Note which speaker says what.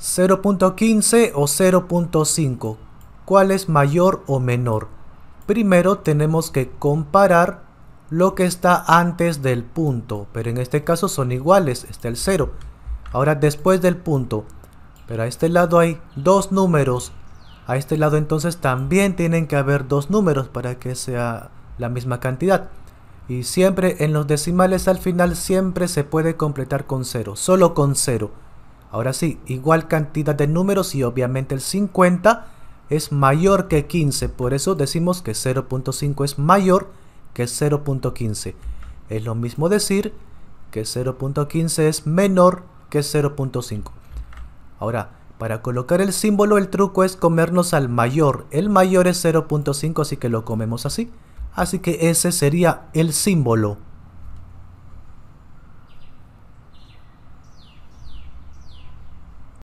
Speaker 1: 0.15 o 0.5. ¿Cuál es mayor o menor? Primero tenemos que comparar lo que está antes del punto, pero en este caso son iguales, está el 0. Ahora después del punto, pero a este lado hay dos números, a este lado entonces también tienen que haber dos números para que sea la misma cantidad. Y siempre en los decimales al final siempre se puede completar con 0, solo con 0. Ahora sí, igual cantidad de números y obviamente el 50 es mayor que 15. Por eso decimos que 0.5 es mayor que 0.15. Es lo mismo decir que 0.15 es menor que 0.5. Ahora, para colocar el símbolo el truco es comernos al mayor. El mayor es 0.5 así que lo comemos así. Así que ese sería el símbolo.